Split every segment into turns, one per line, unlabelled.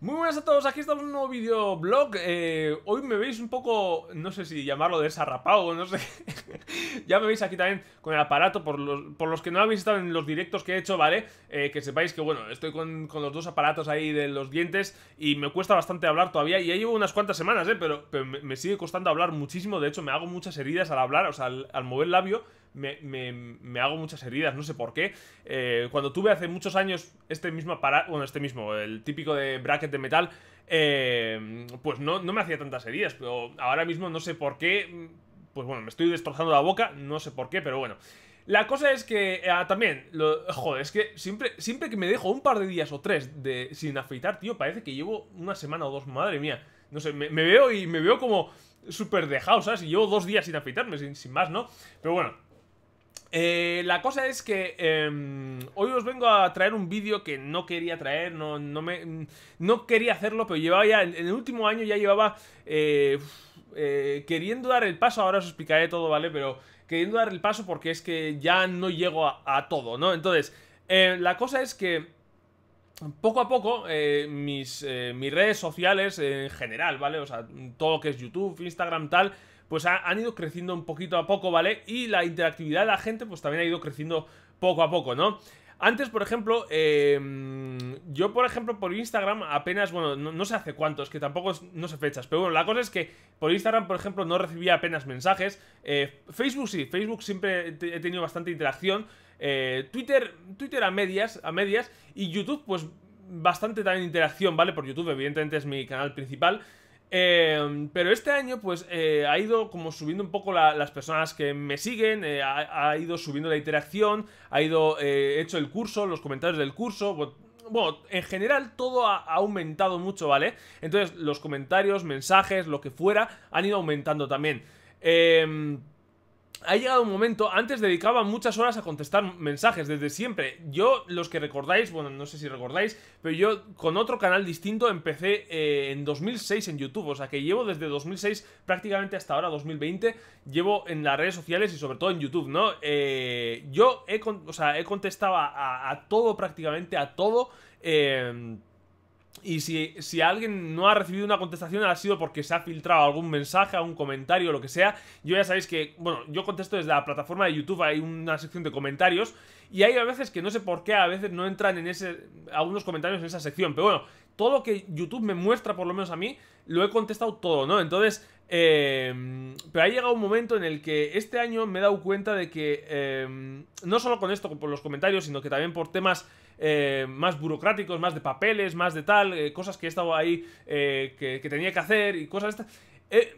Muy buenas a todos, aquí estamos en un nuevo videoblog eh, Hoy me veis un poco, no sé si llamarlo desarrapado, no sé Ya me veis aquí también con el aparato por los, que no habéis estado en los directos que he hecho, ¿vale? Eh, que sepáis que, bueno, estoy con, los dos aparatos ahí de los dientes Y me cuesta bastante hablar todavía Y ya llevo unas cuantas semanas, ¿eh? Pero, me, sigue costando hablar muchísimo De hecho, me hago muchas heridas al hablar, o sea, al, al mover el labio me, hago muchas heridas, no sé por qué. Eh, cuando tuve hace muchos años este mismo aparato, bueno, este mismo, el típico de bracket de metal, eh, pues no, no me hacía tantas heridas, pero ahora mismo no sé por qué, pues bueno, me estoy destrozando la boca, no sé por qué, pero bueno. La cosa es que eh, también, joder, es que siempre, siempre que me dejo un par de días o tres de, sin afeitar, tío, parece que llevo una semana o dos, madre mía. No sé, me, veo y me veo como súper dejado, ¿sabes? Y llevo dos días sin afeitarme, sin, sin más, ¿no? Pero bueno, eh, la cosa es que em, hoy os vengo a traer un vídeo que no quería traer, no, no, me, no quería hacerlo, pero llevaba ya, en el último año ya llevaba eh, eh, queriendo dar el paso, ahora os explicaré todo, ¿vale? Pero queriendo dar el paso porque es que ya no llego a, todo, ¿no? Entonces, la cosa es que poco a poco mis, mis redes sociales en general, ¿vale? O sea, todo lo que es YouTube, Instagram, tal pues han ido creciendo un poquito a poco, ¿vale? Y la interactividad de la gente, pues también ha ido creciendo poco a poco, ¿no? Antes, por ejemplo, em, yo, por ejemplo, por Instagram apenas, bueno, no, sé hace cuántos, que tampoco no sé fechas, pero bueno, la cosa es que por Instagram, por ejemplo, no recibía apenas mensajes. Eh, Facebook sí, Facebook siempre he tenido bastante interacción. Eh, Twitter, Twitter a medias, a medias. Y YouTube, pues bastante también interacción, ¿vale? Por YouTube, evidentemente es mi canal principal. Em, pero este año, pues, eh, ha ido como subiendo un poco las personas que me siguen, eh, ha, ido subiendo la interacción, ha ido eh, hecho el curso, los comentarios del curso. Bueno, en general todo ha, aumentado mucho, ¿vale? Entonces, los comentarios, mensajes, lo que fuera, han ido aumentando también. Eh ha llegado un momento, antes dedicaba muchas horas a contestar mensajes, desde siempre. Yo, los que recordáis, bueno, no sé si recordáis, pero yo con otro canal distinto empecé eh, en 2006 en YouTube, o sea que llevo desde 2006 prácticamente hasta ahora, 2020, llevo en las redes sociales y sobre todo en YouTube, ¿no? Eh, yo he, o contestado a, a, todo prácticamente, a todo. Eh, y si, alguien no ha recibido una contestación, ha sido porque se ha filtrado algún mensaje, algún comentario, lo que sea. Yo ya sabéis que, bueno, yo contesto desde la plataforma de YouTube, hay una sección de comentarios. Y hay a veces que no sé por qué, a veces no entran en ese. algunos comentarios en esa sección. Pero bueno, todo lo que YouTube me muestra, por lo menos a mí, lo he contestado todo, ¿no? Entonces, em, pero ha llegado un momento en el que este año me he dado cuenta de que, em, no solo con esto, por los comentarios, sino que también por temas eh, más burocráticos, más de papeles, más de tal, eh, cosas que he estado ahí eh, que, tenía que hacer y cosas de estas.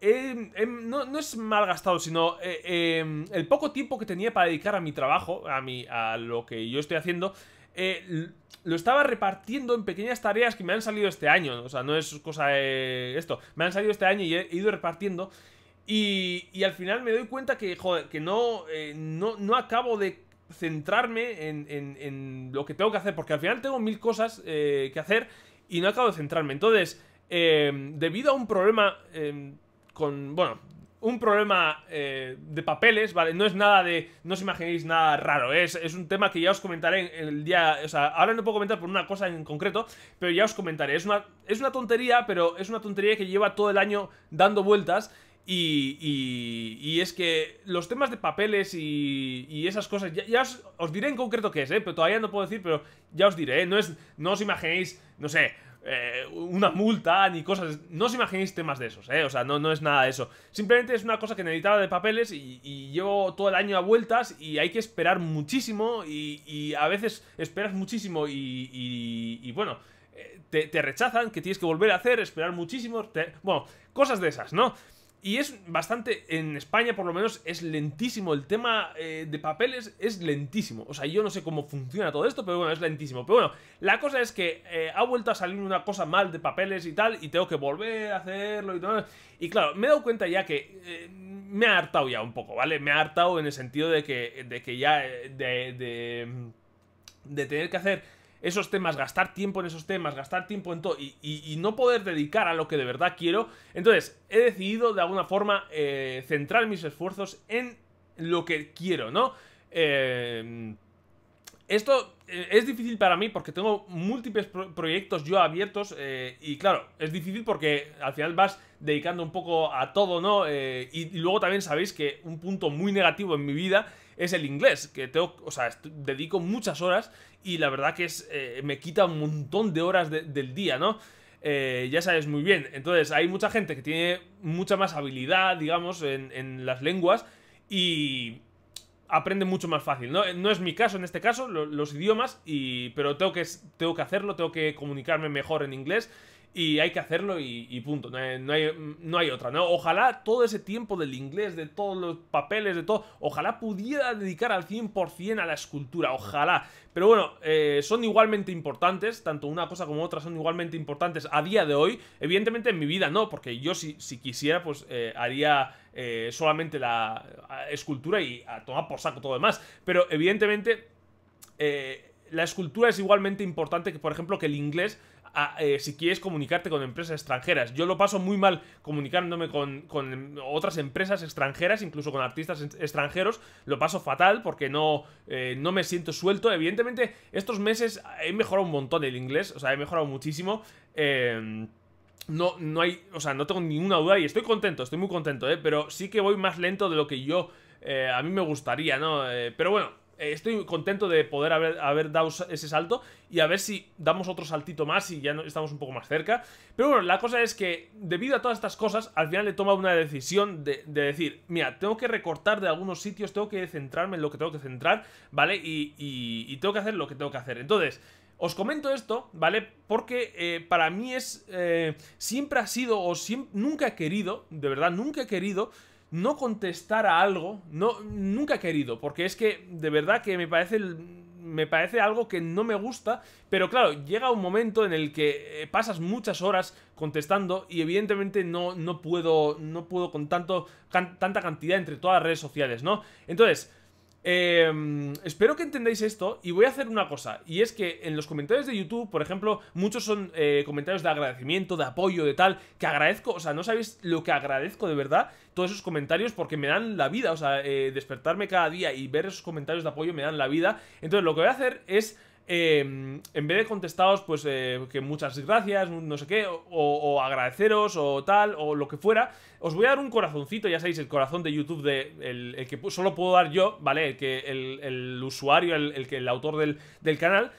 Em, no, no, es gastado sino em, el poco tiempo que tenía para dedicar a mi trabajo, a, a lo que yo estoy haciendo, lo estaba repartiendo en pequeñas tareas que me han salido este año. O sea, no es cosa esto, me han salido este año y he ido repartiendo. Y, al final me doy cuenta que, joder, que no, eh, no, acabo de centrarme en, lo que tengo que hacer, porque al final tengo mil cosas eh, que hacer y no acabo de centrarme. Entonces, eh, debido a un problema con, bueno, un problema de papeles, ¿vale? No es nada de, no os imaginéis nada raro, es, es un tema que ya os comentaré en el día, o sea, ahora no puedo comentar por una cosa en concreto, pero ya os comentaré. Es una, es una tontería, pero es una tontería que lleva todo el año dando vueltas. Y, es que los temas de papeles y, esas cosas, ya, os, diré en concreto qué es, ¿eh? pero todavía no puedo decir, pero ya os diré, ¿eh? no, es, no os imaginéis, no sé, eh, una multa ni cosas, no os imaginéis temas de esos, ¿eh? o sea, no, no es nada de eso. Simplemente es una cosa que necesitaba de papeles y, llevo todo el año a vueltas y hay que esperar muchísimo y, a veces esperas muchísimo y bueno... Eh, te, rechazan, que tienes que volver a hacer, esperar muchísimo. bueno, cosas de esas, ¿no? Y es bastante, en España por lo menos, es lentísimo. El tema eh, de papeles es lentísimo. O sea, yo no sé cómo funciona todo esto, pero bueno, es lentísimo. Pero bueno, la cosa es que eh, ha vuelto a salir una cosa mal de papeles y tal, y tengo que volver a hacerlo y todo. Y claro, me he dado cuenta ya que eh, me ha hartado ya un poco, ¿vale? Me ha hartado en el sentido de que, de que ya, de, de tener que hacer esos temas, gastar tiempo en esos temas, gastar tiempo en todo y, no poder dedicar a lo que de verdad quiero. Entonces, he decidido de alguna forma eh, centrar mis esfuerzos en lo que quiero, ¿no? Eh, esto eh, es difícil para mí porque tengo múltiples proyectos yo abiertos y claro, es difícil porque al final vas dedicando un poco a todo, ¿no? y, y, luego también sabéis que un punto muy negativo en mi vida es el inglés, que tengo, o sea, dedico muchas horas y la verdad que es, eh, me quita un montón de horas del día, ¿no? Eh, ya sabes muy bien. Entonces, hay mucha gente que tiene mucha más habilidad, digamos, en, las lenguas y aprende mucho más fácil. No, no es mi caso en este caso, los idiomas, y, pero tengo que, tengo que hacerlo, tengo que comunicarme mejor en inglés y hay que hacerlo y, punto. No hay, no hay, otra, ¿no? Ojalá todo ese tiempo del inglés, de todos los papeles, de todo, ojalá pudiera dedicar al 100% a la escultura, ojalá. Pero bueno, eh, son igualmente importantes, tanto una cosa como otra son igualmente importantes a día de hoy. Evidentemente en mi vida no, porque yo si, quisiera, pues eh, haría... Eh, solamente la escultura y a tomar por saco todo demás. Pero evidentemente la escultura es igualmente importante que, por ejemplo, que el inglés eh, si quieres comunicarte con empresas extranjeras. Yo lo paso muy mal comunicándome con, otras empresas extranjeras, incluso con artistas extranjeros. Lo paso fatal porque no, eh, no me siento suelto. Evidentemente, estos meses he mejorado un montón el inglés, o sea, he mejorado muchísimo. Em, no, no hay, o sea, no tengo ninguna duda y estoy contento, estoy muy contento, ¿eh? Pero sí que voy más lento de lo que yo, eh, a mí me gustaría, ¿no? pero bueno, eh, estoy contento de poder haber, dado ese salto y a ver si damos otro saltito más y ya estamos un poco más cerca. Pero bueno, la cosa es que debido a todas estas cosas, al final le tomado una decisión de, decir, mira, tengo que recortar de algunos sitios, tengo que centrarme en lo que tengo que centrar, ¿vale? Y, y, tengo que hacer lo que tengo que hacer. Entonces... Os comento esto, ¿vale? Porque eh, para mí es... Eh, siempre ha sido o siempre, nunca he querido, de verdad, nunca he querido no contestar a algo, no, nunca he querido, porque es que de verdad que me parece, me parece algo que no me gusta, pero claro, llega un momento en el que eh, pasas muchas horas contestando y evidentemente no, no puedo, no puedo con tanto, tanta cantidad entre todas las redes sociales, ¿no? Entonces, eh, espero que entendáis esto y voy a hacer una cosa. Y es que en los comentarios de YouTube, por ejemplo, muchos son eh, comentarios de agradecimiento, de apoyo, de tal, que agradezco, o sea, no sabéis lo que agradezco de verdad todos esos comentarios porque me dan la vida, o sea, eh, despertarme cada día y ver esos comentarios de apoyo me dan la vida. Entonces lo que voy a hacer es Em, en vez de contestaros, pues, eh, que muchas gracias, no sé qué, o, agradeceros, o tal, o lo que fuera, os voy a dar un corazoncito, ya sabéis, el corazón de YouTube, de, el, que solo puedo dar yo, ¿vale? El, que, el, usuario, el, que, el autor del, del canal.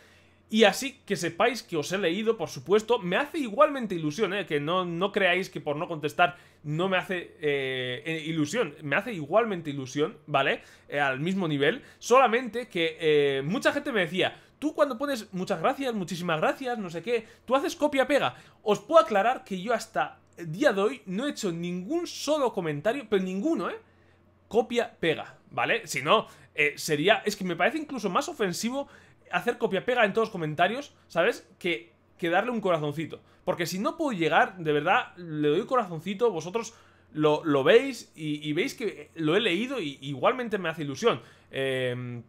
Y así que sepáis que os he leído, por supuesto. Me hace igualmente ilusión, ¿eh? que no, creáis que por no contestar no me hace eh, eh, ilusión. Me hace igualmente ilusión, ¿vale? Eh, al mismo nivel. Solamente que mucha gente me decía, tú cuando pones muchas gracias, muchísimas gracias, no sé qué, tú haces copia-pega. Os puedo aclarar que yo hasta día de hoy no he hecho ningún solo comentario, pero ninguno, ¿eh? Copia-pega, ¿vale? Si no, sería... Es que me parece incluso más ofensivo hacer copia-pega en todos los comentarios, ¿sabes? Que, que darle un corazoncito. Porque si no puedo llegar, de verdad, le doy corazoncito, vosotros lo, veis y, veis que lo he leído y igualmente me hace ilusión. Em,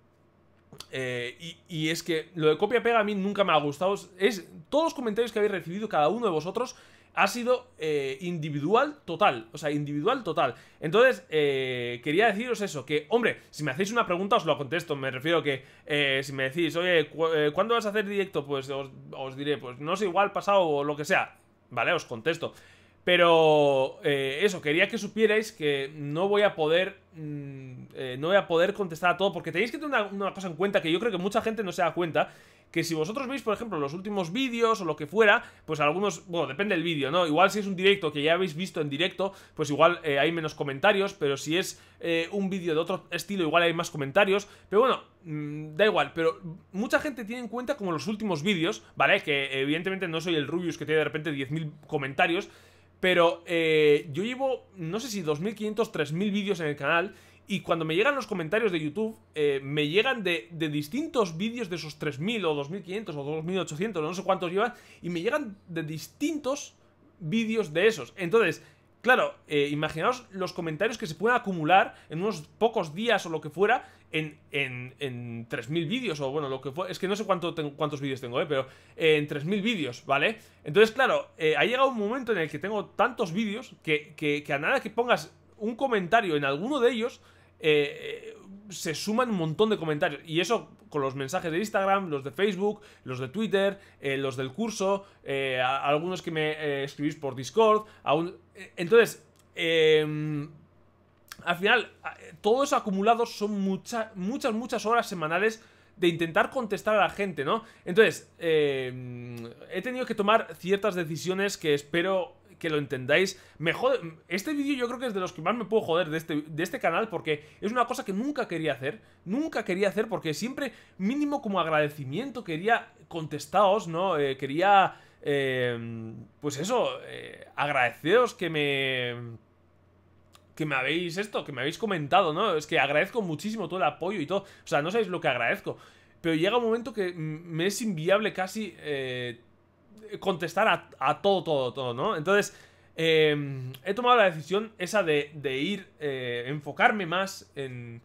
eh, y, y, es que lo de copia-pega a mí nunca me ha gustado. Es todos los comentarios que habéis recibido, cada uno de vosotros, ha sido eh, individual total. O sea, individual total. Entonces, eh, quería deciros eso, que, hombre, si me hacéis una pregunta os lo contesto. Me refiero a que eh, si me decís, oye, ¿cuándo vas a hacer directo? Pues os, diré, pues no sé, igual pasado o lo que sea. Vale, os contesto. Pero eso, quería que supierais que no voy a poder. Mm, no voy a poder contestar a todo. Porque tenéis que tener una cosa en cuenta que yo creo que mucha gente no se da cuenta que si vosotros veis, por ejemplo, los últimos vídeos o lo que fuera, pues algunos, bueno, depende del vídeo, ¿no? Igual si es un directo que ya habéis visto en directo, pues igual eh, hay menos comentarios, pero si es eh, un vídeo de otro estilo, igual hay más comentarios, pero bueno, mm, da igual, pero mucha gente tiene en cuenta como los últimos vídeos, ¿vale? Que evidentemente no soy el Rubius que tiene de repente 10.000 comentarios, pero eh, yo llevo, no sé si 2.500, 3.000 vídeos en el canal y cuando me llegan los comentarios de YouTube, eh, me llegan de, distintos vídeos de esos 3.000 o 2.500 o 2.800, no sé cuántos llevan, y me llegan de distintos vídeos de esos. Entonces, claro, eh, imaginaos los comentarios que se pueden acumular en unos pocos días o lo que fuera en, en, 3.000 vídeos o bueno, lo que fue. Es que no sé cuánto cuántos vídeos tengo, eh, pero eh, en 3.000 vídeos, ¿vale? Entonces, claro, ha llegado un momento en el que tengo tantos vídeos que, que, que a nada que pongas un comentario en alguno de ellos eh, eh, se suman un montón de comentarios. Y eso con los mensajes de Instagram, los de Facebook, los de Twitter, eh, los del curso, algunos que me escribís por Discord. entonces, em, al final, todo eso acumulado son muchas, muchas, muchas horas semanales de intentar contestar a la gente, ¿no? Entonces, em, he tenido que tomar ciertas decisiones que espero que lo entendáis. Me este vídeo yo creo que es de los que más me puedo joder este, de este, canal porque es una cosa que nunca quería hacer. Nunca quería hacer porque siempre, mínimo como agradecimiento, quería contestaros, ¿no? Eh, quería... Eh, pues eso, eh, agradeceros que me... Que me habéis esto, que me habéis comentado, ¿no? Es que agradezco muchísimo todo el apoyo y todo. O sea, no sabéis lo que agradezco. Pero llega un momento que me es inviable casi eh, contestar a, todo, todo, todo, ¿no? Entonces, em, he tomado la decisión esa de, ir, eh, enfocarme más en,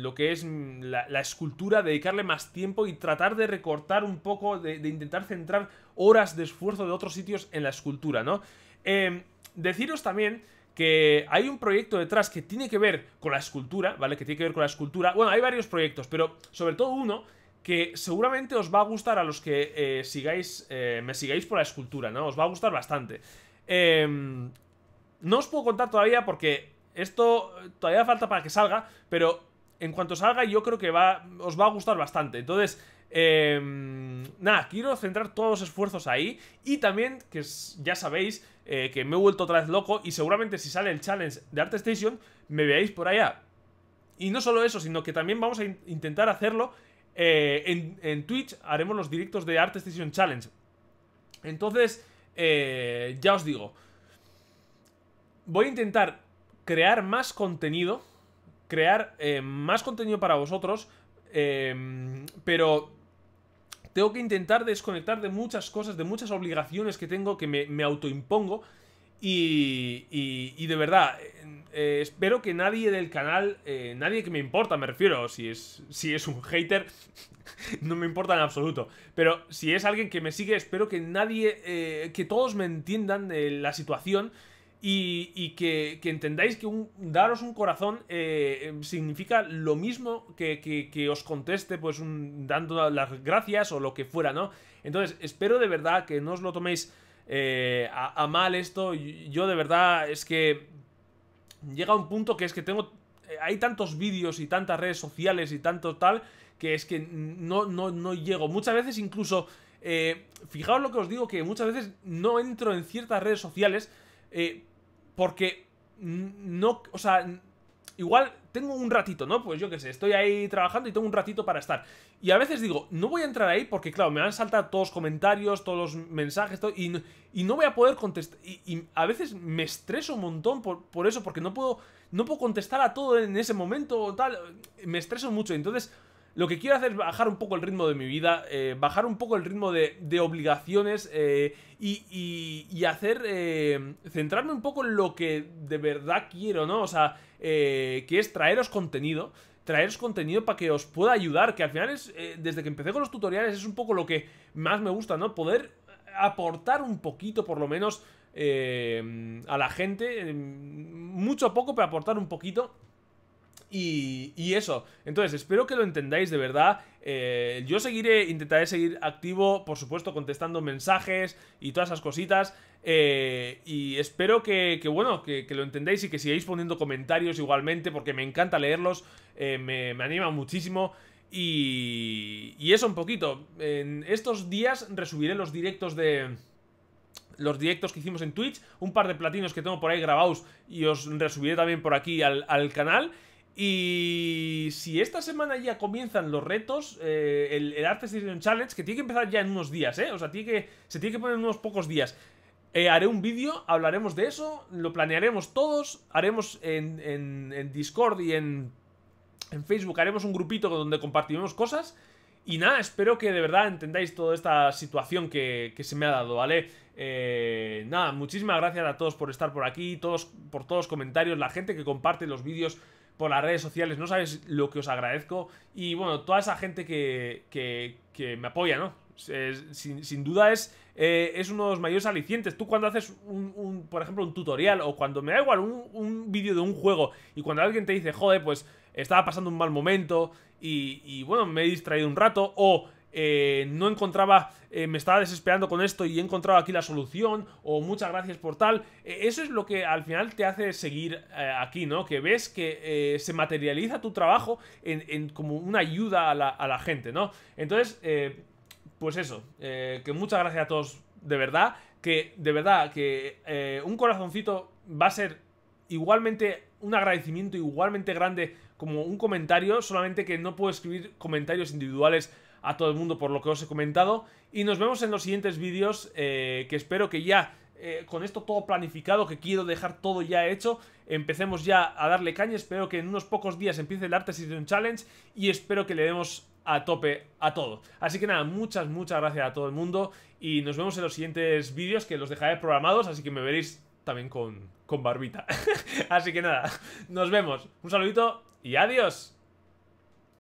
lo que es la, escultura, dedicarle más tiempo y tratar de recortar un poco, de, de, intentar centrar horas de esfuerzo de otros sitios en la escultura, ¿no? Em, deciros también que hay un proyecto detrás que tiene que ver con la escultura, ¿vale? Que tiene que ver con la escultura. Bueno, hay varios proyectos, pero sobre todo uno que seguramente os va a gustar a los que eh, sigáis, eh, me sigáis por la escultura, ¿no? Os va a gustar bastante. Em, no os puedo contar todavía porque esto eh, todavía falta para que salga, pero en cuanto salga yo creo que va, os va a gustar bastante. Entonces, em, nada, quiero centrar todos los esfuerzos ahí y también, que ya sabéis, que me he vuelto otra vez loco y seguramente si sale el challenge de Art Station me veáis por allá. Y no solo eso, sino que también vamos a intentar hacerlo eh, en, Twitch haremos los directos de Art Station Challenge. Entonces, eh, ya os digo, voy a intentar crear más contenido, crear eh, más contenido para vosotros, pero tengo que intentar desconectar de muchas cosas, de muchas obligaciones que tengo, que me, me autoimpongo. Y, de verdad, eh, eh, espero que nadie del canal, eh, nadie que me importa, me refiero, si es, si es un hater, no me importa en absoluto. Pero si es alguien que me sigue, espero que nadie, que todos me entiendan de la situación y, que, entendáis que daros un corazón significa lo mismo que, que, os conteste, pues dando las gracias o lo que fuera, ¿no? Entonces, espero de verdad que no os lo toméis eh, a, mal esto. Yo de verdad es que llega un punto que es que tengo... Eh, hay tantos vídeos y tantas redes sociales y tanto tal que es que no, no, no llego. Muchas veces incluso... Eh, fijaos lo que os digo, que muchas veces no entro en ciertas redes sociales porque no... O sea, igual tengo un ratito, ¿no? Pues yo qué sé, estoy ahí trabajando y tengo un ratito para estar. Y a veces digo, no voy a entrar ahí porque, claro, me van a todos los comentarios, todos los mensajes, y, y, no voy a poder contestar. Y, a veces me estreso un montón por, eso, porque no puedo, no puedo contestar a todo en ese momento o tal. Me estreso mucho. Entonces, lo que quiero hacer es bajar un poco el ritmo de mi vida, eh, bajar un poco el ritmo de, de obligaciones eh, y, y, hacer. Eh, centrarme un poco en lo que de verdad quiero, ¿no? O sea, eh, que es traeros contenido traeros contenido para que os pueda ayudar, que al final es, eh, desde que empecé con los tutoriales es un poco lo que más me gusta, ¿no? Poder aportar un poquito, por lo menos, eh, a la gente, Mucho mucho poco, pero aportar un poquito. Y, eso, entonces espero que lo entendáis de verdad. yo seguiré, intentaré seguir activo, por supuesto, contestando mensajes y todas esas cositas. Eh, y espero que, bueno, que, lo entendáis y que sigáis poniendo comentarios igualmente, porque me encanta leerlos, eh, me, anima muchísimo. Y, y eso un poquito. En estos días resubiré los directos de, los directos que hicimos en Twitch, un par de platinos que tengo por ahí grabados y os resubiré también por aquí al, canal. Y si esta semana ya comienzan los retos, eh, el, el Challenge, que tiene que empezar ya en unos días, ¿eh? O sea, que, se tiene que poner en unos pocos días. Eh, haré un vídeo, hablaremos de eso, lo planearemos todos, haremos en, Discord y en, en, Facebook, haremos un grupito donde compartiremos cosas. Y nada, espero que de verdad entendáis toda esta situación que, se me ha dado, ¿vale? Eh, nada, muchísimas gracias a todos por estar por aquí, todos, por todos los comentarios, la gente que comparte los vídeos por las redes sociales, no sabéis lo que os agradezco. Y bueno, toda esa gente que, que, me apoya, ¿no? sin duda es eh, es uno de los mayores alicientes. Tú cuando haces, un, por ejemplo, un tutorial o cuando me da igual un, vídeo de un juego y cuando alguien te dice, joder, pues estaba pasando un mal momento y, bueno, me he distraído un rato o... Eh, no encontraba, eh, me estaba desesperando con esto y he encontrado aquí la solución, o muchas gracias por tal. eso es lo que al final te hace seguir aquí, ¿no? Que ves que se materializa tu trabajo en, como una ayuda a la, a la gente, ¿no? Entonces, pues eso, eh, que muchas gracias a todos de verdad, que de verdad, que eh, un corazoncito va a ser igualmente un agradecimiento igualmente grande como un comentario, solamente que no puedo escribir comentarios individuales a todo el mundo por lo que os he comentado. Y nos vemos en los siguientes vídeos, eh, que espero que ya con esto todo planificado, que quiero dejar todo ya hecho, empecemos ya a darle caña. Espero que en unos pocos días empiece el de un Challenge y espero que le demos a tope a todo. Así que nada, muchas, muchas gracias a todo el mundo y nos vemos en los siguientes vídeos que los dejaré programados, así que me veréis también con, barbita. así que nada, nos vemos. Un saludito y adiós.